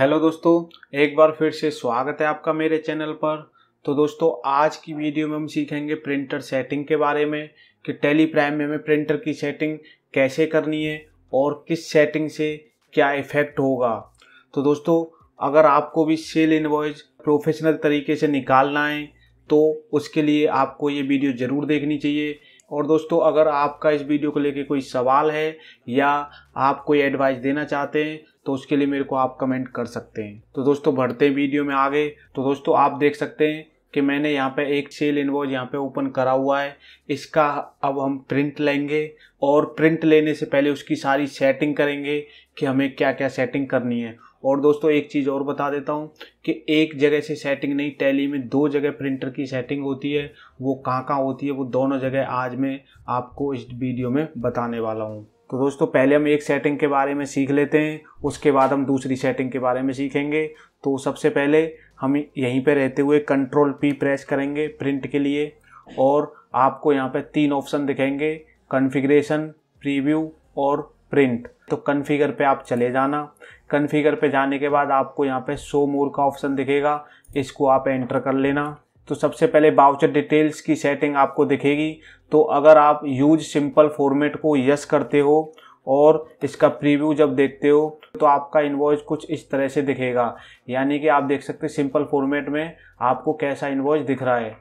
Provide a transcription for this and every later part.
hello दोस्तों एक बार फिर से स्वागत है आपका मेरे चैनल पर तो दोस्तों आज की वीडियो में हम सीखेंगे प्रिंटर सेटिंग के बारे में कि टेली प्राइम में हमें प्रिंटर की सेटिंग कैसे करनी है और किस सेटिंग से क्या इफेक्ट होगा तो दोस्तों अगर आपको भी सेल इनवॉइस प्रोफेशनल तरीके से निकालना है तो उसके लिए आपको ये वीडियो ज़रूर देखनी चाहिए और दोस्तों अगर आपका इस वीडियो को लेके कोई सवाल है या आप कोई एडवाइस देना चाहते हैं तो उसके लिए मेरे को आप कमेंट कर सकते हैं तो दोस्तों बढ़ते वीडियो में आ गए तो दोस्तों आप देख सकते हैं कि मैंने यहाँ पे एक सेल इन्वॉइस यहाँ पे ओपन करा हुआ है इसका अब हम प्रिंट लेंगे और प्रिंट लेने से पहले उसकी सारी सेटिंग करेंगे कि हमें क्या क्या सेटिंग करनी है और दोस्तों एक चीज़ और बता देता हूँ कि एक जगह से सेटिंग नहीं टैली में दो जगह प्रिंटर की सेटिंग होती है वो कहाँ कहाँ होती है वो दोनों जगह आज मैं आपको इस वीडियो में बताने वाला हूँ तो दोस्तों पहले हम एक सेटिंग के बारे में सीख लेते हैं उसके बाद हम दूसरी सेटिंग के बारे में सीखेंगे तो सबसे पहले हम यहीं पर रहते हुए कंट्रोल पी प्रेस करेंगे प्रिंट के लिए और आपको यहाँ पर तीन ऑप्शन दिखेंगे कन्फिग्रेशन प्रीव्यू और प्रिंट तो कन्फिगर पे आप चले जाना कन्फिगर पे जाने के बाद आपको यहाँ पे शो मोर का ऑप्शन दिखेगा इसको आप एंटर कर लेना तो सबसे पहले बाउचर डिटेल्स की सेटिंग आपको दिखेगी तो अगर आप यूज सिंपल फॉर्मेट को यस करते हो और इसका प्रीव्यू जब देखते हो तो आपका इन्वॉइस कुछ इस तरह से दिखेगा यानी कि आप देख सकते हैं सिंपल फॉर्मेट में आपको कैसा इन्वॉइस दिख रहा है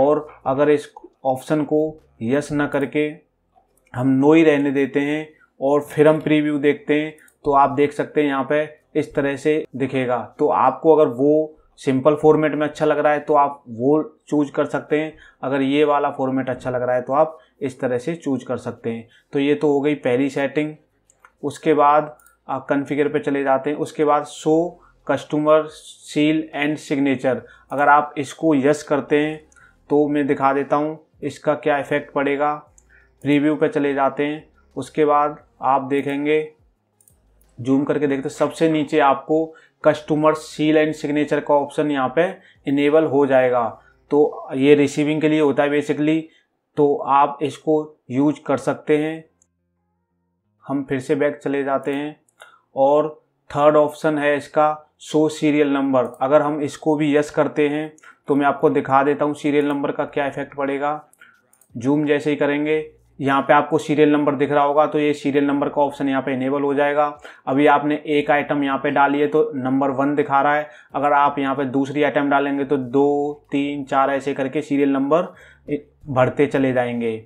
और अगर इस ऑप्शन को यस ना करके हम नो ही रहने देते हैं और फिर हम प्रीव्यू देखते हैं तो आप देख सकते हैं यहाँ पे इस तरह से दिखेगा तो आपको अगर वो सिंपल फॉर्मेट में अच्छा लग रहा है तो आप वो चूज कर सकते हैं अगर ये वाला फॉर्मेट अच्छा लग रहा है तो आप इस तरह से चूज कर सकते हैं तो ये तो हो गई पहली सेटिंग उसके बाद आप कन्फिगर पे चले जाते हैं उसके बाद show customer seal and signature अगर आप इसको यस करते हैं तो मैं दिखा देता हूँ इसका क्या इफ़ेक्ट पड़ेगा प्रीव्यू पे चले जाते हैं उसके बाद आप देखेंगे जूम करके देखते सबसे नीचे आपको कस्टमर सील एंड सिग्नेचर का ऑप्शन यहाँ पे इनेबल हो जाएगा तो ये रिसीविंग के लिए होता है बेसिकली तो आप इसको यूज कर सकते हैं हम फिर से बैक चले जाते हैं और थर्ड ऑप्शन है इसका शो सीरियल नंबर अगर हम इसको भी यस करते हैं तो मैं आपको दिखा देता हूँ सीरियल नंबर का क्या इफेक्ट पड़ेगा जूम जैसे ही करेंगे यहाँ पे आपको सीरियल नंबर दिख रहा होगा तो ये सीरियल नंबर का ऑप्शन यहाँ पे इनेबल हो जाएगा अभी आपने एक आइटम यहाँ पे डाली है तो नंबर वन दिखा रहा है अगर आप यहाँ पे दूसरी आइटम डालेंगे तो दो तीन चार ऐसे करके सीरियल नंबर बढ़ते चले जाएंगे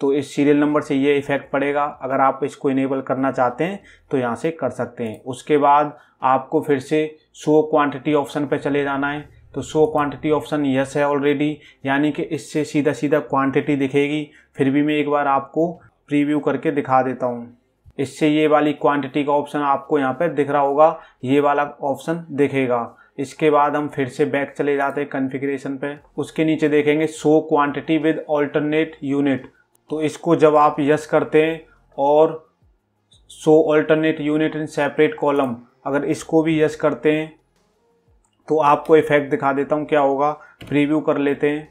तो इस सीरियल नंबर से ये इफेक्ट पड़ेगा अगर आप इसको इनेबल करना चाहते हैं तो यहाँ से कर सकते हैं उसके बाद आपको फिर से शो क्वान्टिटी ऑप्शन पर चले जाना है तो सो क्वांटिटी ऑप्शन यस है ऑलरेडी यानी कि इससे सीधा सीधा क्वांटिटी दिखेगी फिर भी मैं एक बार आपको प्रीव्यू करके दिखा देता हूँ इससे ये वाली क्वांटिटी का ऑप्शन आपको यहाँ पर दिख रहा होगा ये वाला ऑप्शन दिखेगा इसके बाद हम फिर से बैक चले जाते हैं कन्फिग्रेशन पे उसके नीचे देखेंगे show quantity with alternate unit तो इसको जब आप यस करते हैं और show alternate unit in separate column अगर इसको भी यस करते हैं तो आपको इफेक्ट दिखा देता हूँ क्या होगा प्रीव्यू कर लेते हैं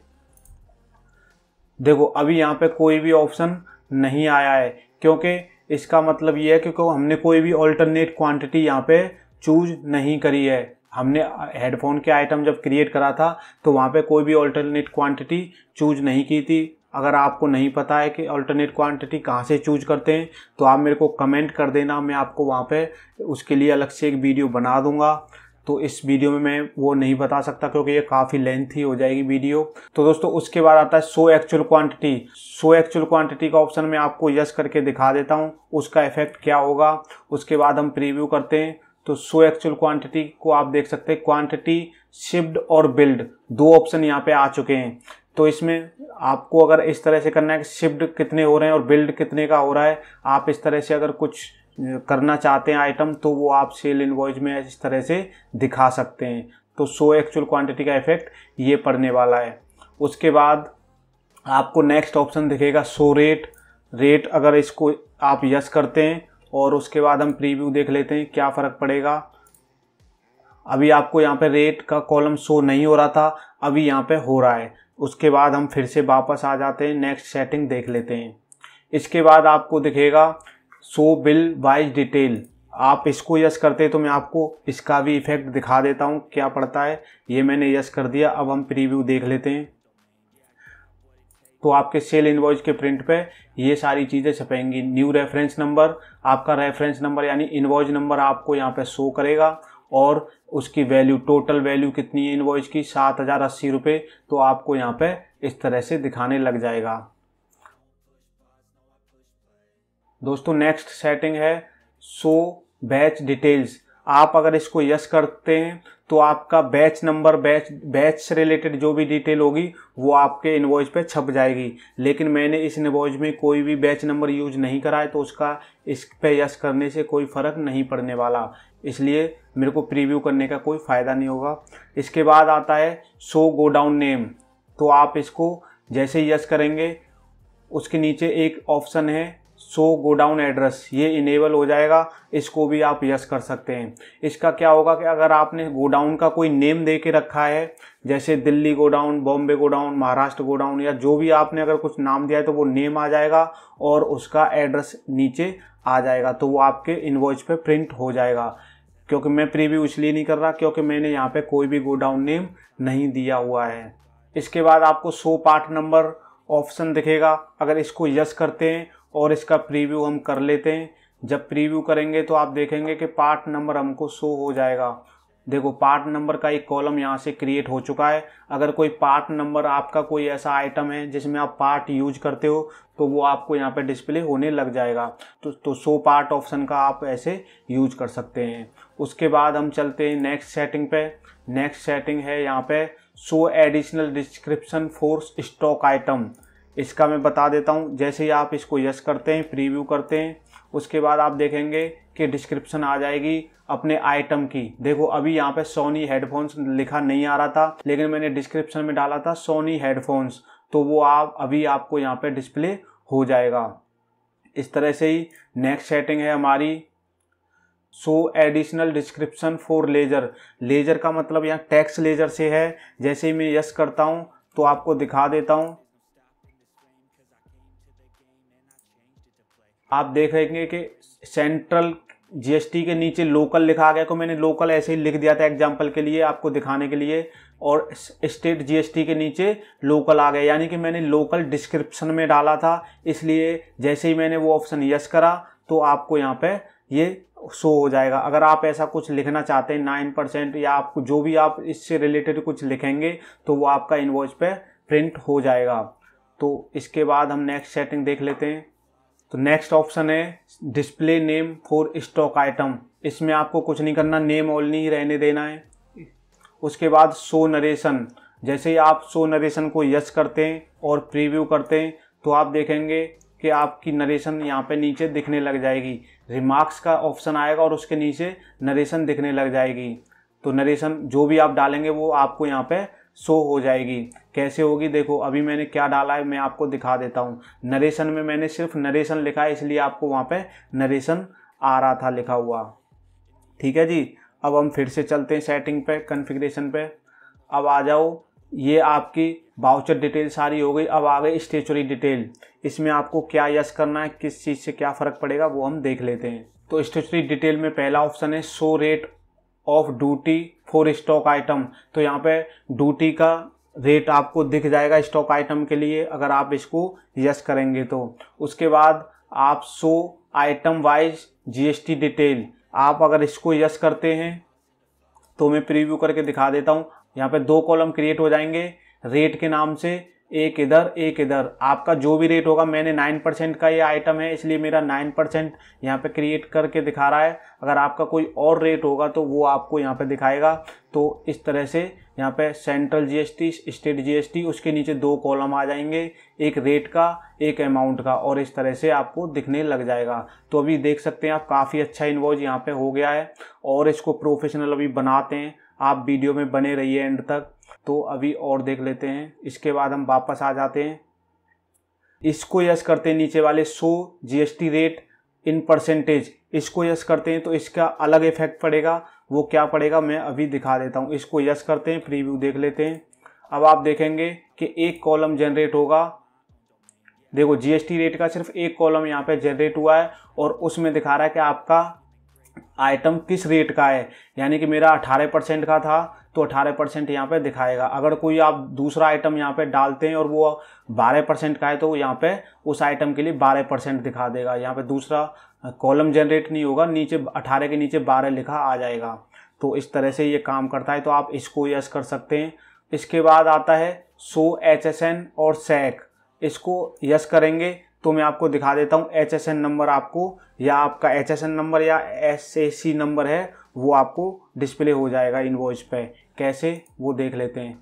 देखो अभी यहाँ पे कोई भी ऑप्शन नहीं आया है क्योंकि इसका मतलब ये है क्योंकि हमने कोई भी ऑल्टरनेट क्वांटिटी यहाँ पे चूज नहीं करी है हमने हेडफोन के आइटम जब क्रिएट करा था तो वहाँ पे कोई भी ऑल्टरनेट क्वांटिटी चूज नहीं की थी अगर आपको नहीं पता है कि ऑल्टरनेट क्वांटिटी कहाँ से चूज करते हैं तो आप मेरे को कमेंट कर देना मैं आपको वहाँ पे उसके लिए अलग से एक वीडियो बना दूँगा तो इस वीडियो में मैं वो नहीं बता सकता क्योंकि ये काफ़ी लेंथी हो जाएगी वीडियो तो दोस्तों उसके बाद आता है show actual quantity show actual quantity का ऑप्शन मैं आपको यस करके दिखा देता हूँ उसका इफेक्ट क्या होगा उसके बाद हम प्रीव्यू करते हैं तो सो एक्चुअल क्वांटिटी को आप देख सकते हैं क्वांटिटी शिफ्ट और बिल्ड दो ऑप्शन यहाँ पे आ चुके हैं तो इसमें आपको अगर इस तरह से करना है कि शिफ्ट कितने हो रहे हैं और बिल्ड कितने का हो रहा है आप इस तरह से अगर कुछ करना चाहते हैं आइटम तो वो आप सेल इन्वॉइस में इस तरह से दिखा सकते हैं तो सो एक्चुअल क्वांटिटी का इफेक्ट ये पड़ने वाला है उसके बाद आपको नेक्स्ट ऑप्शन दिखेगा सो रेट रेट अगर इसको आप यस करते हैं और उसके बाद हम प्रीव्यू देख लेते हैं क्या फ़र्क पड़ेगा अभी आपको यहाँ पे रेट का कॉलम शो नहीं हो रहा था अभी यहाँ पे हो रहा है उसके बाद हम फिर से वापस आ जाते हैं नेक्स्ट सेटिंग देख लेते हैं इसके बाद आपको दिखेगा सो बिल वाइज डिटेल आप इसको यस करते तो मैं आपको इसका भी इफेक्ट दिखा देता हूँ क्या पड़ता है ये मैंने यस कर दिया अब हम प्रीव्यू देख लेते हैं तो आपके सेल इन्वॉइस के प्रिंट पे ये सारी चीज़ें छपेंगी न्यू रेफरेंस नंबर आपका रेफरेंस नंबर यानी इन्वॉइस नंबर आपको यहाँ पे शो करेगा और उसकी वैल्यू टोटल वैल्यू कितनी है इन्वॉइस की सात हज़ार अस्सी रुपये तो आपको यहाँ पे इस तरह से दिखाने लग जाएगा दोस्तों नेक्स्ट सेटिंग है सो बैच डिटेल्स आप अगर इसको यस करते हैं तो आपका बैच नंबर बैच बैच से रिलेटेड जो भी डिटेल होगी वो आपके इन्वॉइस पे छप जाएगी लेकिन मैंने इस इन्वॉइस में कोई भी बैच नंबर यूज नहीं करा है तो उसका इस पे यस करने से कोई फ़र्क नहीं पड़ने वाला इसलिए मेरे को प्रीव्यू करने का कोई फ़ायदा नहीं होगा इसके बाद आता है सो गो डाउन नेम तो आप इसको जैसे यस करेंगे उसके नीचे एक ऑप्शन है सो गो डाउन एड्रेस ये इनेबल हो जाएगा इसको भी आप यस कर सकते हैं इसका क्या होगा कि अगर आपने गोडाउन का कोई नेम दे के रखा है जैसे Delhi godown Bombay godown Maharashtra godown या जो भी आपने अगर कुछ नाम दिया है तो वो नेम आ जाएगा और उसका एड्रेस नीचे आ जाएगा तो वो आपके इन्वॉइस पर प्रिंट हो जाएगा क्योंकि मैं प्रीव्यू इसलिए नहीं कर रहा क्योंकि मैंने यहाँ पर कोई भी गोडाउन नेम नहीं दिया हुआ है इसके बाद आपको सो पार्ट नंबर ऑप्शन दिखेगा अगर इसको यस करते हैं और इसका प्रीव्यू हम कर लेते हैं जब प्रीव्यू करेंगे तो आप देखेंगे कि पार्ट नंबर हमको शो हो जाएगा देखो पार्ट नंबर का एक कॉलम यहाँ से क्रिएट हो चुका है अगर कोई पार्ट नंबर आपका कोई ऐसा आइटम है जिसमें आप पार्ट यूज करते हो तो वो आपको यहाँ पे डिस्प्ले होने लग जाएगा तो तो शो पार्ट ऑप्शन का आप ऐसे यूज कर सकते हैं उसके बाद हम चलते हैं नेक्स्ट सेटिंग पे नेक्स्ट सेटिंग है यहाँ पे show additional description for stock item इसका मैं बता देता हूँ जैसे ही आप इसको यस करते हैं प्रीव्यू करते हैं उसके बाद आप देखेंगे कि डिस्क्रिप्शन आ जाएगी अपने आइटम की देखो अभी यहाँ पे सोनी हेडफोन्स लिखा नहीं आ रहा था लेकिन मैंने डिस्क्रिप्शन में डाला था सोनी हेडफोन्स तो वो आप अभी आपको यहाँ पे डिस्प्ले हो जाएगा इस तरह से ही नेक्स्ट सेटिंग है हमारी show additional description for ledger ledger का मतलब यहाँ टैक्स लेजर से है जैसे ही मैं यस करता हूँ तो आपको दिखा देता हूँ आप देखेंगे कि सेंट्रल जीएसटी के नीचे लोकल लिखा गया को तो मैंने लोकल ऐसे ही लिख दिया था एग्जाम्पल के लिए आपको दिखाने के लिए और स्टेट जीएसटी के नीचे लोकल आ गया यानी कि मैंने लोकल डिस्क्रिप्शन में डाला था इसलिए जैसे ही मैंने वो ऑप्शन यस करा तो आपको यहाँ पे ये शो हो जाएगा अगर आप ऐसा कुछ लिखना चाहते हैं नाइन परसेंट या आपको जो भी आप इससे रिलेटेड कुछ लिखेंगे तो वो आपका इन्वॉइस पे प्रिंट हो जाएगा तो इसके बाद हम नेक्स्ट सेटिंग देख लेते हैं तो नेक्स्ट ऑप्शन है display name for stock item इसमें आपको कुछ नहीं करना नेम ऑल ही रहने देना है उसके बाद शो नरेशन जैसे ही आप शो नरेशन को यस करते हैं और प्रीव्यू करते हैं तो आप देखेंगे कि आपकी नरेशन यहाँ पे नीचे दिखने लग जाएगी रिमार्क्स का ऑप्शन आएगा और उसके नीचे नरेशन दिखने लग जाएगी तो नरेशन जो भी आप डालेंगे वो आपको यहाँ पे शो हो जाएगी कैसे होगी देखो अभी मैंने क्या डाला है मैं आपको दिखा देता हूँ नरेशन में मैंने सिर्फ नरेशन लिखा है इसलिए आपको वहाँ पे नरेशन आ रहा था लिखा हुआ ठीक है जी अब हम फिर से चलते हैं सेटिंग पे कन्फिग्रेशन पे अब आ जाओ ये आपकी बाउचर डिटेल सारी हो गई अब आ गई स्टेचुरी डिटेल इसमें आपको क्या यस करना है किस चीज़ से क्या फ़र्क पड़ेगा वो हम देख लेते हैं तो स्टेचुरी डिटेल में पहला ऑप्शन है show rate of duty for stock item तो यहाँ पे ड्यूटी का रेट आपको दिख जाएगा स्टॉक आइटम के लिए अगर आप इसको यस करेंगे तो उसके बाद आप show item wise GST detail आप अगर इसको यस करते हैं तो मैं प्रीव्यू करके दिखा देता हूँ यहाँ पे दो कॉलम क्रिएट हो जाएंगे रेट के नाम से एक इधर एक इधर आपका जो भी रेट होगा मैंने नाइन परसेंट का ये आइटम है इसलिए मेरा नाइन परसेंट यहाँ पर क्रिएट करके दिखा रहा है अगर आपका कोई और रेट होगा तो वो आपको यहाँ पे दिखाएगा तो इस तरह से यहाँ पे सेंट्रल जीएसटी स्टेट जीएसटी उसके नीचे दो कॉलम आ जाएंगे एक रेट का एक अमाउंट का और इस तरह से आपको दिखने लग जाएगा तो अभी देख सकते हैं आप काफ़ी अच्छा इन्वॉइस यहाँ पर हो गया है और इसको प्रोफेशनल अभी बनाते हैं आप वीडियो में बने रहिए एंड तक तो अभी और देख लेते हैं इसके बाद हम वापस आ जाते हैं इसको यस करते हैं नीचे वाले show GST rate in percentage इसको यस करते हैं तो इसका अलग इफेक्ट पड़ेगा वो क्या पड़ेगा मैं अभी दिखा देता हूँ इसको यस करते हैं प्रीव्यू देख लेते हैं अब आप देखेंगे कि एक कॉलम जनरेट होगा देखो जीएसटी रेट का सिर्फ एक कॉलम यहाँ पे जनरेट हुआ है और उसमें दिखा रहा है कि आपका आइटम किस रेट का है यानी कि मेरा 18 परसेंट का था तो 18 परसेंट यहाँ पर दिखाएगा अगर कोई आप दूसरा आइटम यहाँ पे डालते हैं और वो 12 परसेंट का है तो यहाँ पे उस आइटम के लिए 12 परसेंट दिखा देगा यहाँ पे दूसरा कॉलम जनरेट नहीं होगा नीचे 18 के नीचे 12 लिखा आ जाएगा तो इस तरह से ये काम करता है तो आप इसको यस कर सकते हैं इसके बाद आता है सो एच एस एन और सैक इसको यस करेंगे तो मैं आपको दिखा देता हूँ एच एस एन नंबर आपको या आपका एच एस एन नंबर या एस ए सी नंबर है वो आपको डिस्प्ले हो जाएगा इन पे कैसे वो देख लेते हैं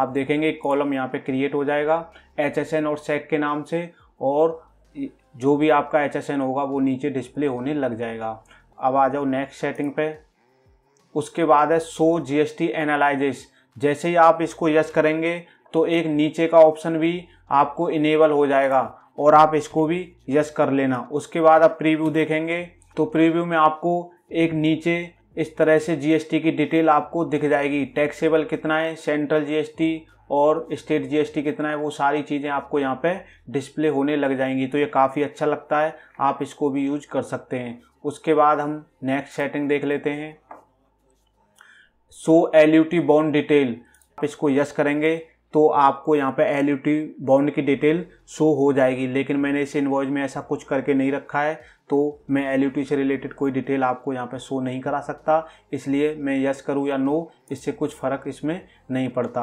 आप देखेंगे एक कॉलम यहाँ पे क्रिएट हो जाएगा एच और सेक के नाम से और जो भी आपका एच होगा वो नीचे डिस्प्ले होने लग जाएगा अब आ जाओ नेक्स्ट सेटिंग पे उसके बाद है सो जी एस एनालाइजिस जैसे ही आप इसको यस करेंगे तो एक नीचे का ऑप्शन भी आपको इनेबल हो जाएगा और आप इसको भी यस कर लेना उसके बाद आप प्रीव्यू देखेंगे तो प्रीव्यू में आपको एक नीचे इस तरह से जीएसटी की डिटेल आपको दिख जाएगी टैक्सेबल कितना है सेंट्रल जीएसटी और स्टेट जीएसटी कितना है वो सारी चीज़ें आपको यहाँ पे डिस्प्ले होने लग जाएंगी तो ये काफ़ी अच्छा लगता है आप इसको भी यूज कर सकते हैं उसके बाद हम नेक्स्ट सेटिंग देख लेते हैं show L U bond detail आप इसको यस करेंगे तो आपको यहाँ पे एल यू बॉन्ड की डिटेल शो हो जाएगी लेकिन मैंने इस इन्वॉइस में ऐसा कुछ करके नहीं रखा है तो मैं एल से रिलेटेड कोई डिटेल आपको यहाँ पे शो नहीं करा सकता इसलिए मैं यस करूँ या नो इससे कुछ फ़र्क इसमें नहीं पड़ता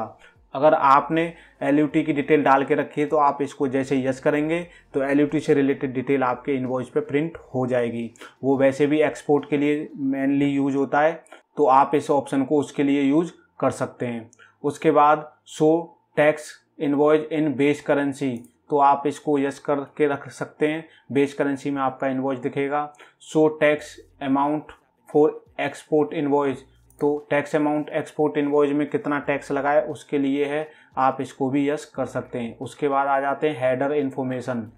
अगर आपने एल की डिटेल डाल के रखी है तो आप इसको जैसे यस करेंगे तो एल से रिलेटेड डिटेल आपके इन्वॉइस पे प्रिंट हो जाएगी वो वैसे भी एक्सपोर्ट के लिए मेनली यूज होता है तो आप इस ऑप्शन को उसके लिए यूज कर सकते हैं उसके बाद show tax invoice in base currency तो आप इसको यस करके रख सकते हैं बेस करेंसी में आपका इन्वॉइस दिखेगा show tax amount for export invoice तो टैक्स अमाउंट एक्सपोर्ट इन्वॉइस में कितना टैक्स लगाए उसके लिए है आप इसको भी यस कर सकते हैं उसके बाद आ जाते हैं हेडर इन्फॉर्मेशन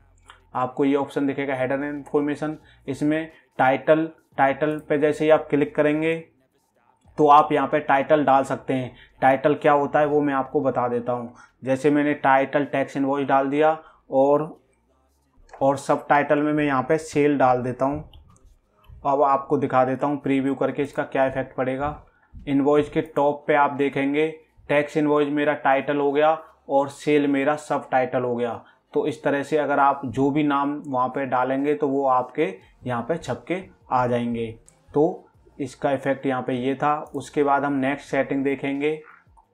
आपको ये ऑप्शन दिखेगा हैडर इन्फॉर्मेशन इसमें टाइटल टाइटल पे जैसे ही आप क्लिक करेंगे तो आप यहाँ पे टाइटल डाल सकते हैं टाइटल क्या होता है वो मैं आपको बता देता हूँ जैसे मैंने टाइटल टैक्स इन्वॉइस डाल दिया और और सब टाइटल में मैं यहाँ पे सेल डाल देता हूँ अब आपको दिखा देता हूँ प्रीव्यू करके इसका क्या इफेक्ट पड़ेगा इन्वॉइस के टॉप पे आप देखेंगे टैक्स इन्वॉइस मेरा टाइटल हो गया और सेल मेरा सब टाइटल हो गया तो इस तरह से अगर आप जो भी नाम वहाँ पे डालेंगे तो वो आपके यहाँ पे छप के आ जाएंगे तो इसका इफेक्ट यहाँ पे ये था उसके बाद हम नेक्स्ट सेटिंग देखेंगे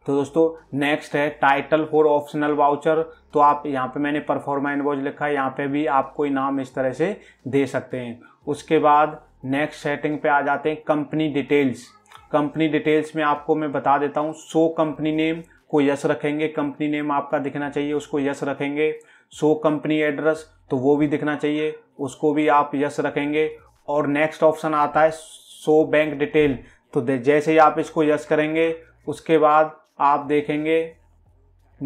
तो दोस्तों नेक्स्ट है टाइटल फॉर ऑप्शनल वाउचर तो आप यहाँ पे मैंने परफॉर्मा इनवॉज लिखा है यहाँ पे भी आप कोई नाम इस तरह से दे सकते हैं उसके बाद नेक्स्ट सेटिंग पे आ जाते हैं कंपनी डिटेल्स कंपनी डिटेल्स में आपको मैं बता देता हूँ सो कंपनी नेम को यस रखेंगे कंपनी नेम आपका दिखना चाहिए उसको यस रखेंगे सो कंपनी एड्रेस तो वो भी दिखना चाहिए उसको भी आप यस रखेंगे और नेक्स्ट ऑप्शन आता है शो बैंक डिटेल तो जैसे ही आप इसको यस करेंगे उसके बाद आप देखेंगे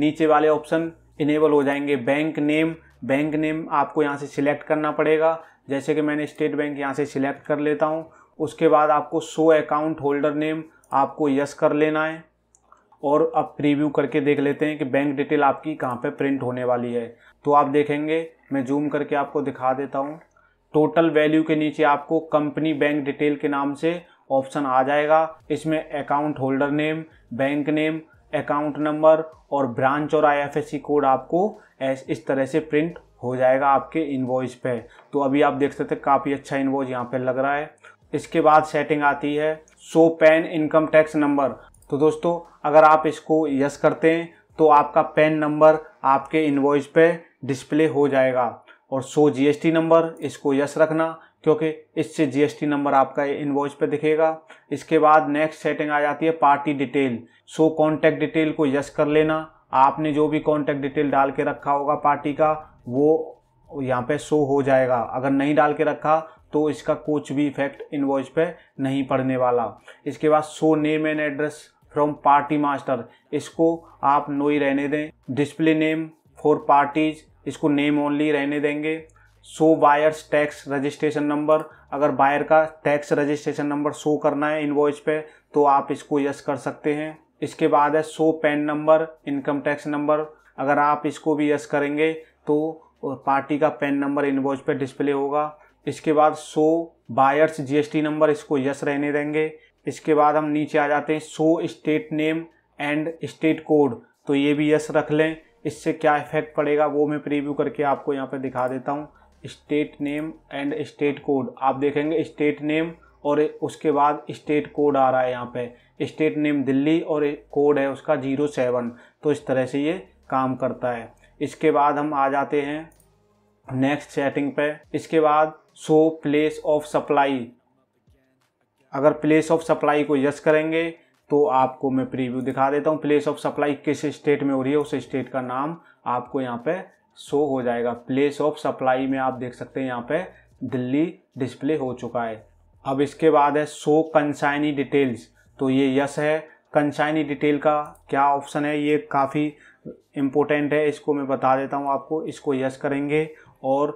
नीचे वाले ऑप्शन इनेबल हो जाएंगे बैंक नेम बैंक नेम आपको यहाँ से सिलेक्ट करना पड़ेगा जैसे कि मैंने स्टेट बैंक यहाँ से सिलेक्ट कर लेता हूँ उसके बाद आपको शो अकाउंट होल्डर नेम आपको यस कर लेना है और अब प्रीव्यू करके देख लेते हैं कि बैंक डिटेल आपकी कहाँ पे प्रिंट होने वाली है तो आप देखेंगे मैं जूम करके आपको दिखा देता हूँ टोटल वैल्यू के नीचे आपको कंपनी बैंक डिटेल के नाम से ऑप्शन आ जाएगा इसमें account holder name bank name account number और ब्रांच और आईएफएससी कोड आपको इस तरह से प्रिंट हो जाएगा आपके इन्वॉइस पे तो अभी आप देख सकते हैं काफ़ी अच्छा इन्वॉइस यहाँ पे लग रहा है इसके बाद सेटिंग आती है so PAN income tax number तो दोस्तों अगर आप इसको यस करते हैं तो आपका पैन नंबर आपके इन्वॉइस पे डिस्प्ले हो जाएगा और सो जीएसटी नंबर इसको यस रखना क्योंकि इससे जीएसटी नंबर आपका इनवॉइस पे दिखेगा इसके बाद नेक्स्ट सेटिंग आ जाती है party detail so contact detail को यस कर लेना आपने जो भी कॉन्टैक्ट डिटेल डाल के रखा होगा पार्टी का वो यहाँ पे शो हो जाएगा अगर नहीं डाल के रखा तो इसका कुछ भी इफेक्ट इनवॉइस पे नहीं पड़ने वाला इसके बाद show name and address from party master इसको आप नो ही रहने दें डिस्प्ले नेम फॉर पार्टीज इसको नेम ओनली रहने देंगे so buyers tax registration number अगर बायर का टैक्स रजिस्ट्रेशन नंबर शो करना है इन्वॉइस पे तो आप इसको यस कर सकते हैं इसके बाद है so PAN number income tax number अगर आप इसको भी यस करेंगे तो पार्टी का पैन नंबर इन्वॉइस पे डिस्प्ले होगा इसके बाद सो बायर्स जीएसटी नंबर इसको यस रहने देंगे इसके बाद हम नीचे आ जाते हैं so state name and state code तो ये भी यस रख लें इससे क्या इफेक्ट पड़ेगा वो मैं प्रीव्यू करके आपको यहाँ पर दिखा देता हूँ state name and state code आप देखेंगे स्टेट नेम और उसके बाद स्टेट कोड आ रहा है यहाँ पे स्टेट नेम दिल्ली और कोड है उसका जीरो सेवन तो इस तरह से ये काम करता है इसके बाद हम आ जाते हैं नेक्स्ट सेटिंग पे इसके बाद सो प्लेस ऑफ सप्लाई अगर प्लेस ऑफ सप्लाई को यस करेंगे तो आपको मैं प्रीव्यू दिखा देता हूँ प्लेस ऑफ सप्लाई किस स्टेट में हो रही है उस स्टेट का नाम आपको यहाँ पे शो हो जाएगा प्लेस ऑफ सप्लाई में आप देख सकते हैं यहाँ पे दिल्ली डिस्प्ले हो चुका है अब इसके बाद है शो कंसाइनी डिटेल्स तो ये यस है कंसाइनी डिटेल का क्या ऑप्शन है ये काफ़ी इम्पोर्टेंट है इसको मैं बता देता हूँ आपको इसको यस करेंगे और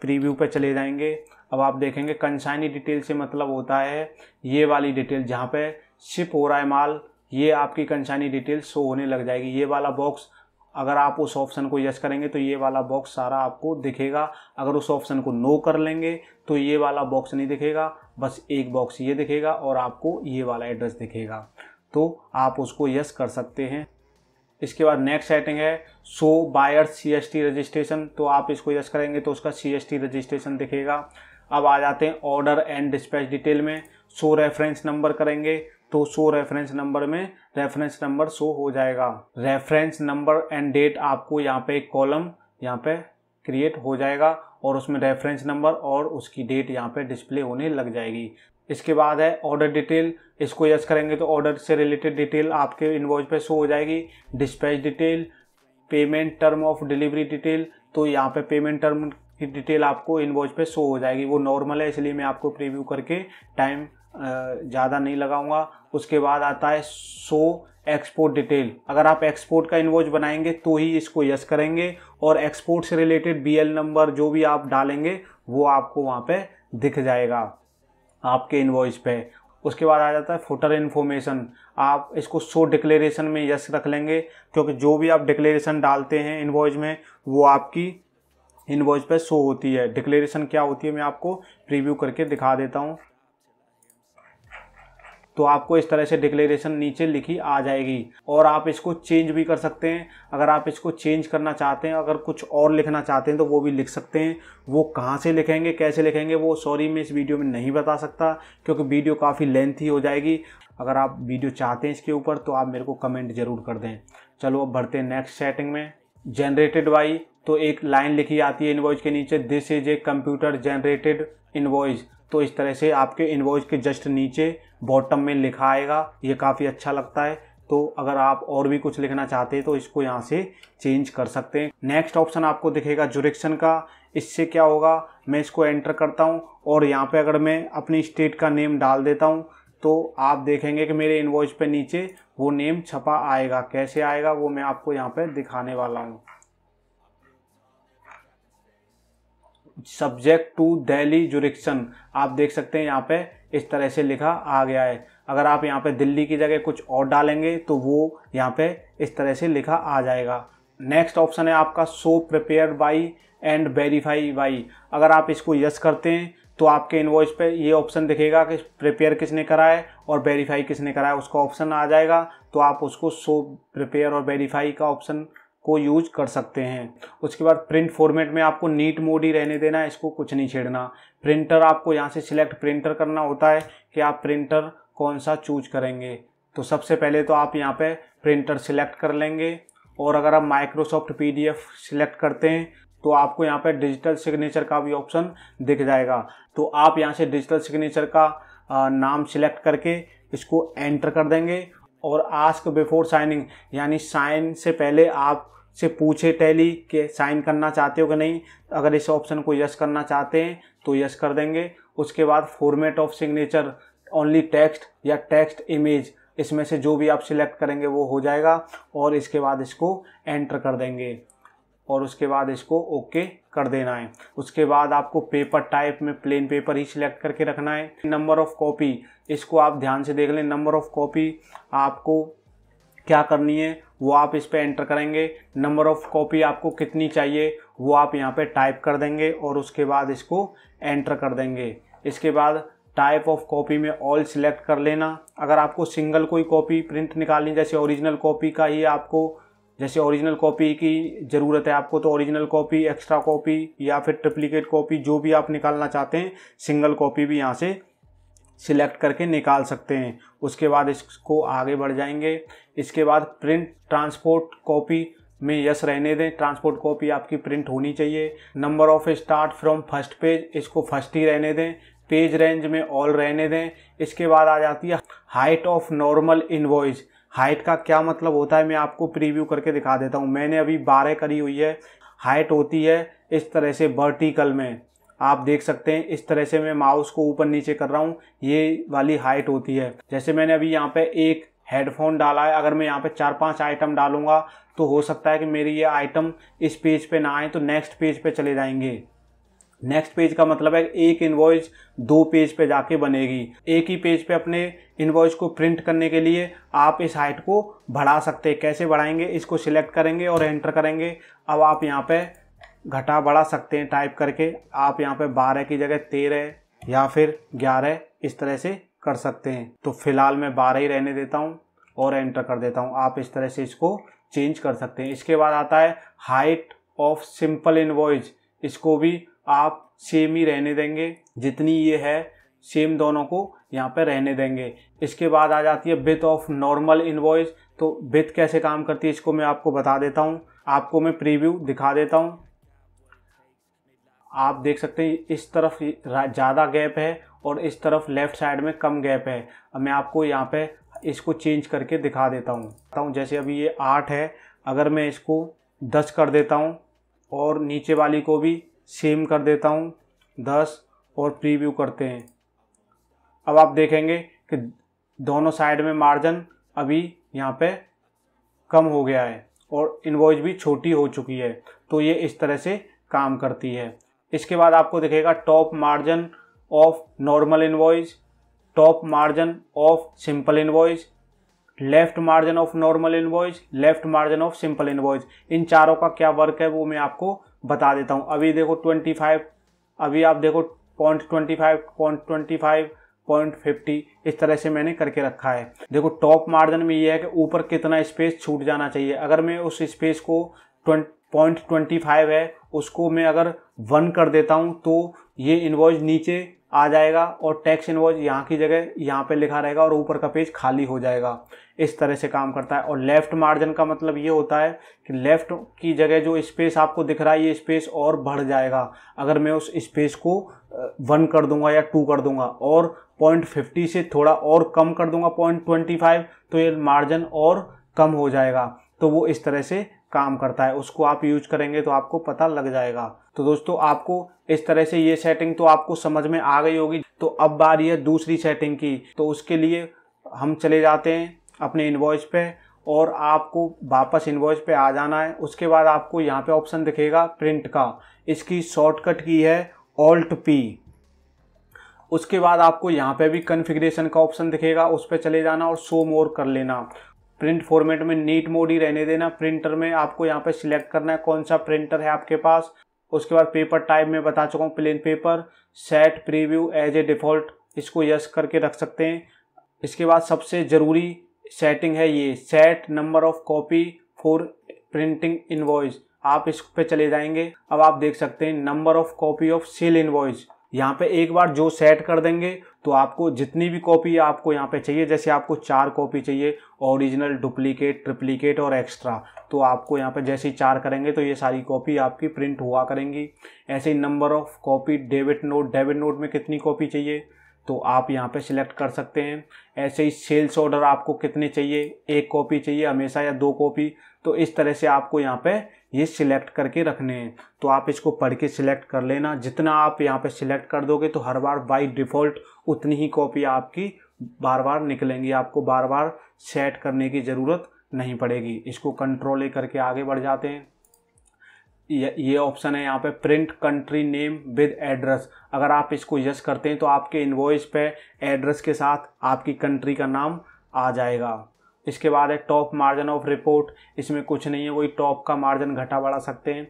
प्रीव्यू पे चले जाएंगे अब आप देखेंगे कंसाइनी डिटेल से मतलब होता है ये वाली डिटेल जहाँ पे शिप हो रहा है माल ये आपकी कंसानी डिटेल शो होने लग जाएगी ये वाला बॉक्स अगर आप उस ऑप्शन को यस करेंगे तो ये वाला बॉक्स सारा आपको दिखेगा अगर उस ऑप्शन को नो कर लेंगे तो ये वाला बॉक्स नहीं दिखेगा बस एक बॉक्स ये दिखेगा और आपको ये वाला एड्रेस दिखेगा तो आप उसको यस कर सकते हैं इसके बाद नेक्स्ट सेटिंग है so buyer C S T registration तो आप इसको यस करेंगे तो उसका सी एस टी रजिस्ट्रेशन दिखेगा अब आ जाते हैं ऑर्डर एंड डिस्पैच डिटेल में सो रेफरेंस नंबर करेंगे तो शो रेफरेंस नंबर में रेफरेंस नंबर शो हो जाएगा रेफरेंस नंबर एंड डेट आपको यहाँ पे एक कॉलम यहाँ पे क्रिएट हो जाएगा और उसमें रेफरेंस नंबर और उसकी डेट यहाँ पे डिस्प्ले होने लग जाएगी इसके बाद है ऑर्डर डिटेल इसको यस करेंगे तो ऑर्डर से रिलेटेड डिटेल आपके इन्वॉइस पे शो हो जाएगी dispatch detail payment term of delivery detail तो यहाँ पे पेमेंट टर्म की डिटेल आपको इन्वॉइस पे शो हो जाएगी वो नॉर्मल है इसलिए मैं आपको प्रीव्यू करके टाइम ज़्यादा नहीं लगाऊंगा उसके बाद आता है सो एक्सपोर्ट डिटेल अगर आप एक्सपोर्ट का इन्वॉइस बनाएंगे तो ही इसको यस करेंगे और एक्सपोर्ट से रिलेटेड बी नंबर जो भी आप डालेंगे वो आपको वहाँ पर दिख जाएगा आपके इन्वॉइस पे उसके बाद आ जाता है फोटर इन्फॉर्मेशन आप इसको सो डिक्लेरेशन में यस रख लेंगे क्योंकि जो भी आप डिक्लेरेशन डालते हैं इन्वॉइस में वो आपकी इन्वॉइस पे शो होती है डिक्लेरेशन क्या होती है मैं आपको प्रीव्यू करके दिखा देता हूँ तो आपको इस तरह से डिक्लेरेशन नीचे लिखी आ जाएगी और आप इसको चेंज भी कर सकते हैं अगर आप इसको चेंज करना चाहते हैं अगर कुछ और लिखना चाहते हैं तो वो भी लिख सकते हैं वो कहाँ से लिखेंगे कैसे लिखेंगे वो सॉरी मैं इस वीडियो में नहीं बता सकता क्योंकि वीडियो काफ़ी लेंथी हो जाएगी अगर आप वीडियो चाहते हैं इसके ऊपर तो आप मेरे को कमेंट जरूर कर दें चलो अब बढ़ते हैं नेक्स्ट सेटिंग में जनरेटेड बाई तो एक लाइन लिखी आती है इन्वॉइस के नीचे this is a computer generated invoice तो इस तरह से आपके इन्वॉइस के जस्ट नीचे बॉटम में लिखा आएगा ये काफ़ी अच्छा लगता है तो अगर आप और भी कुछ लिखना चाहते हैं तो इसको यहाँ से चेंज कर सकते हैं नेक्स्ट ऑप्शन आपको दिखेगा जुरिक्शन का इससे क्या होगा मैं इसको एंटर करता हूँ और यहाँ पे अगर मैं अपनी स्टेट का नेम डाल देता हूँ तो आप देखेंगे कि मेरे इन्वॉइस पे नीचे वो नेम छपा आएगा कैसे आएगा वो मैं आपको यहाँ पे दिखाने वाला हूँ सब्जेक्ट टू दिल्ली जुरिक्शन आप देख सकते हैं यहाँ पे इस तरह से लिखा आ गया है अगर आप यहाँ पे दिल्ली की जगह कुछ और डालेंगे तो वो यहाँ पे इस तरह से लिखा आ जाएगा नेक्स्ट ऑप्शन है आपका so prepare by and verify by अगर आप इसको यस करते हैं तो आपके इन्वॉइस पे ये ऑप्शन दिखेगा कि प्रिपेयर किसने करा है और वेरीफाई किसने करा है उसका ऑप्शन आ जाएगा तो आप उसको सो प्रिपेयर और वेरीफाई का ऑप्शन को यूज कर सकते हैं उसके बाद प्रिंट फॉर्मेट में आपको नीट मोड ही रहने देना है इसको कुछ नहीं छेड़ना प्रिंटर आपको यहाँ से सिलेक्ट प्रिंटर करना होता है कि आप प्रिंटर कौन सा चूज करेंगे तो सबसे पहले तो आप यहाँ पे प्रिंटर सिलेक्ट कर लेंगे और अगर आप माइक्रोसॉफ्ट पीडीएफ सिलेक्ट करते हैं तो आपको यहाँ पर डिजिटल सिग्नेचर का भी ऑप्शन दिख जाएगा तो आप यहाँ से डिजिटल सिग्नेचर का नाम सिलेक्ट करके इसको एंटर कर देंगे और आस्क बिफोर साइनिंग यानी साइन से पहले आप से पूछे टैली कि साइन करना चाहते हो कि नहीं अगर इस ऑप्शन को यस करना चाहते हैं तो यस कर देंगे उसके बाद format of signature only text या टेक्स्ट इमेज इसमें से जो भी आप सिलेक्ट करेंगे वो हो जाएगा और इसके बाद इसको एंटर कर देंगे और उसके बाद इसको ओके कर देना है उसके बाद आपको पेपर टाइप में प्लेन पेपर ही सिलेक्ट करके रखना है नंबर ऑफ़ कॉपी इसको आप ध्यान से देख लें नंबर ऑफ़ कॉपी आपको क्या करनी है वो आप इस पर एंटर करेंगे नंबर ऑफ़ कॉपी आपको कितनी चाहिए वो आप यहाँ पे टाइप कर देंगे और उसके बाद इसको एंटर कर देंगे इसके बाद टाइप ऑफ कॉपी में ऑल सिलेक्ट कर लेना अगर आपको सिंगल कोई कॉपी प्रिंट निकालनी जैसे ओरिजिनल कॉपी का ही आपको जैसे ओरिजिनल कॉपी की ज़रूरत है आपको तो ओरिजिनल कॉपी एक्स्ट्रा कॉपी या फिर ट्रिप्लीकेट कॉपी जो भी आप निकालना चाहते हैं सिंगल कॉपी भी यहाँ से सिलेक्ट करके निकाल सकते हैं उसके बाद इसको आगे बढ़ जाएंगे इसके बाद प्रिंट ट्रांसपोर्ट कॉपी में यस रहने दें ट्रांसपोर्ट कॉपी आपकी प्रिंट होनी चाहिए number of start from first page इसको फर्स्ट ही रहने दें पेज रेंज में ऑल रहने दें इसके बाद आ जाती है height of normal invoice height का क्या मतलब होता है मैं आपको प्रीव्यू करके दिखा देता हूँ मैंने अभी बारह करी हुई है हाइट होती है इस तरह से वर्टिकल में आप देख सकते हैं इस तरह से मैं माउस को ऊपर नीचे कर रहा हूँ ये वाली हाइट होती है जैसे मैंने अभी यहाँ पे एक हेडफोन डाला है अगर मैं यहाँ पे चार पांच आइटम डालूंगा तो हो सकता है कि मेरी ये आइटम इस पेज पे ना आए तो नेक्स्ट पेज पे चले जाएंगे नेक्स्ट पेज का मतलब है एक इन्वॉइस दो पेज पे जाके बनेगी एक ही पेज पे अपने इन्वॉइस को प्रिंट करने के लिए आप इस हाइट को बढ़ा सकते हैं कैसे बढ़ाएंगे इसको सिलेक्ट करेंगे और एंटर करेंगे अब आप यहाँ पे घटा बढ़ा सकते हैं टाइप करके आप यहाँ पे बारह की जगह तेरह या फिर ग्यारह इस तरह से कर सकते हैं तो फिलहाल मैं बारह ही रहने देता हूँ और एंटर कर देता हूँ आप इस तरह से इसको चेंज कर सकते हैं इसके बाद आता है हाइट ऑफ सिंपल इन्वॉइस इसको भी आप सेम ही रहने देंगे जितनी ये है सेम दोनों को यहाँ पर रहने देंगे इसके बाद आ जाती है बिथ ऑफ नॉर्मल इन्वॉइस तो बिथ कैसे काम करती है इसको मैं आपको बता देता हूँ आपको मैं प्रीव्यू दिखा देता हूँ आप देख सकते हैं इस तरफ ज़्यादा गैप है और इस तरफ लेफ़्ट साइड में कम गैप है मैं आपको यहाँ पे इसको चेंज करके दिखा देता हूँ जैसे अभी ये आठ है अगर मैं इसको दस कर देता हूँ और नीचे वाली को भी सेम कर देता हूँ दस और प्रीव्यू करते हैं अब आप देखेंगे कि दोनों साइड में मार्जिन अभी यहाँ पे कम हो गया है और इन्वॉइस भी छोटी हो चुकी है तो ये इस तरह से काम करती है इसके बाद आपको दिखेगा top margin of normal invoice top margin of simple invoice left margin of normal invoice left margin of simple invoice इन चारों का क्या वर्क है वो मैं आपको बता देता हूँ अभी देखो ट्वेंटी फाइव अभी आप देखो point twenty five point twenty five point fifty इस तरह से मैंने करके रखा है देखो टॉप मार्जिन में ये है कि ऊपर कितना स्पेस छूट जाना चाहिए अगर मैं उस स्पेस को पॉइंट ट्वेंटी फाइव है उसको मैं अगर वन कर देता हूँ तो ये इन्वॉइस नीचे आ जाएगा और टैक्स इन्वॉइस यहाँ की जगह यहाँ पे लिखा रहेगा और ऊपर का पेज खाली हो जाएगा इस तरह से काम करता है और लेफ्ट मार्जिन का मतलब ये होता है कि लेफ्ट की जगह जो स्पेस आपको दिख रहा है ये स्पेस और बढ़ जाएगा अगर मैं उस स्पेस को वन कर दूंगा या टू कर दूंगा और पॉइंट फिफ्टी से थोड़ा और कम कर दूंगा पॉइंट ट्वेंटी फाइव तो ये मार्जिन और कम हो जाएगा तो वो इस तरह से काम करता है उसको आप यूज करेंगे तो आपको पता लग जाएगा तो दोस्तों आपको इस तरह से ये सेटिंग तो आपको समझ में आ गई होगी तो अब बारी है दूसरी सेटिंग की तो उसके लिए हम चले जाते हैं अपने इन्वॉइस पे और आपको वापस इन्वॉइस पे आ जाना है उसके बाद आपको यहाँ पे ऑप्शन दिखेगा प्रिंट का इसकी शॉर्टकट की है ऑल्ट पी उसके बाद आपको यहाँ पे भी कन्फिग्रेशन का ऑप्शन दिखेगा उस पर चले जाना और शो मोर कर लेना प्रिंट फॉर्मेट में नीट मोड ही रहने देना प्रिंटर में आपको यहाँ पे सिलेक्ट करना है कौन सा प्रिंटर है आपके पास उसके बाद पेपर टाइप में बता चुका हूँ plain paper set preview as a default इसको यस करके रख सकते हैं इसके बाद सबसे ज़रूरी सेटिंग है ये set number of copy for printing invoice आप इस पे चले जाएंगे अब आप देख सकते हैं number of copy of sale invoice यहाँ पे एक बार जो सेट कर देंगे तो आपको जितनी भी कॉपी आपको यहाँ पे चाहिए जैसे आपको चार कॉपी चाहिए ओरिजिनल डुप्लीकेट ट्रिप्लीकेट और एक्स्ट्रा तो आपको यहाँ पे जैसे ही चार करेंगे तो ये सारी कॉपी आपकी प्रिंट हुआ करेंगी ऐसे ही number of copy debit note debit note में कितनी कॉपी चाहिए तो आप यहाँ पे सिलेक्ट कर सकते हैं ऐसे ही सेल्स ऑर्डर आपको कितने चाहिए एक कॉपी चाहिए हमेशा या दो कॉपी तो इस तरह से आपको यहाँ पे ये सिलेक्ट करके रखने हैं तो आप इसको पढ़ के सिलेक्ट कर लेना जितना आप यहाँ पे सिलेक्ट कर दोगे तो हर बार बाई डिफ़ॉल्ट उतनी ही कॉपी आपकी बार बार निकलेंगी आपको बार बार सेट करने की ज़रूरत नहीं पड़ेगी इसको कंट्रोल करके आगे बढ़ जाते हैं ये ऑप्शन है यहाँ पे print country name with address अगर आप इसको यस करते हैं तो आपके इन्वॉइस पे एड्रेस के साथ आपकी कंट्री का नाम आ जाएगा इसके बाद है टॉप मार्जिन ऑफ रिपोर्ट इसमें कुछ नहीं है वही टॉप का मार्जिन घटा बढ़ा सकते हैं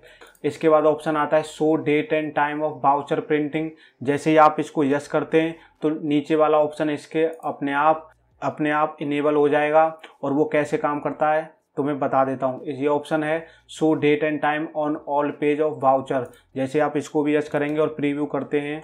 इसके बाद ऑप्शन आता है show date and time of voucher printing जैसे ही आप इसको यस करते हैं तो नीचे वाला ऑप्शन इसके अपने आप अपने आप इनेबल हो जाएगा और वो कैसे काम करता है तो मैं बता देता हूँ ये ऑप्शन है show date and time on all page of voucher जैसे आप इसको भी यस करेंगे और प्रीव्यू करते हैं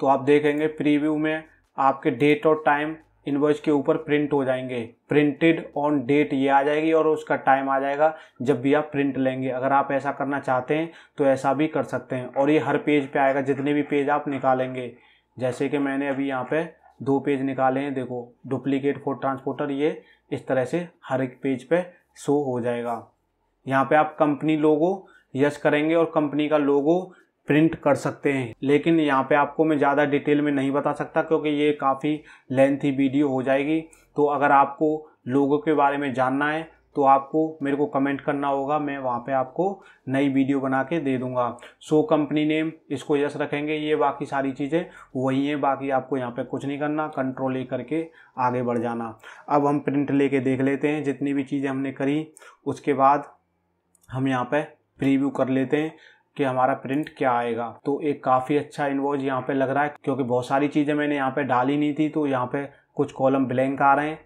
तो आप देखेंगे प्रीव्यू में आपके डेट और टाइम इन्वॉइस के ऊपर प्रिंट हो जाएंगे प्रिंटेड ऑन डेट ये आ जाएगी और उसका टाइम आ जाएगा जब भी आप प्रिंट लेंगे अगर आप ऐसा करना चाहते हैं तो ऐसा भी कर सकते हैं और ये हर पेज पे आएगा जितने भी पेज आप निकालेंगे जैसे कि मैंने अभी यहाँ पे दो पेज निकाले हैं देखो डुप्लीकेट फोर ट्रांसपोर्टर ये इस तरह से हर एक पेज पे शो हो जाएगा यहाँ पे आप कंपनी लोगो यश करेंगे और कंपनी का लोगो प्रिंट कर सकते हैं लेकिन यहाँ पे आपको मैं ज़्यादा डिटेल में नहीं बता सकता क्योंकि ये काफ़ी लेंथी वीडियो हो जाएगी तो अगर आपको लोगों के बारे में जानना है तो आपको मेरे को कमेंट करना होगा मैं वहाँ पे आपको नई वीडियो बना के दे दूंगा सो कंपनी नेम इसको यस रखेंगे ये बाकी सारी चीज़ें वही हैं बाकी आपको यहाँ पे कुछ नहीं करना कंट्रोल ए करके आगे बढ़ जाना अब हम प्रिंट लेके देख लेते हैं जितनी भी चीज़ें हमने करी उसके बाद हम यहाँ पर प्रीव्यू कर लेते हैं कि हमारा प्रिंट क्या आएगा तो एक काफ़ी अच्छा इन्वॉज यहाँ पे लग रहा है क्योंकि बहुत सारी चीज़ें मैंने यहाँ पे डाली नहीं थी तो यहाँ पे कुछ कॉलम ब्लैंक आ रहे हैं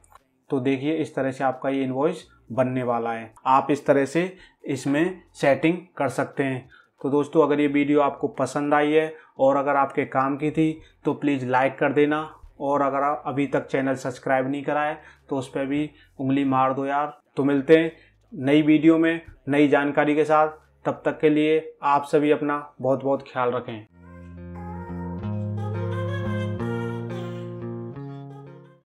तो देखिए इस तरह से आपका ये इन्वॉइस बनने वाला है आप इस तरह से इसमें सेटिंग कर सकते हैं तो दोस्तों अगर ये वीडियो आपको पसंद आई है और अगर आपके काम की थी तो प्लीज़ लाइक कर देना और अगर आप अभी तक चैनल सब्सक्राइब नहीं कराए तो उस पर भी उंगली मार दो यार तो मिलते हैं नई वीडियो में नई जानकारी के साथ तब तक के लिए आप सभी अपना बहुत बहुत ख्याल रखें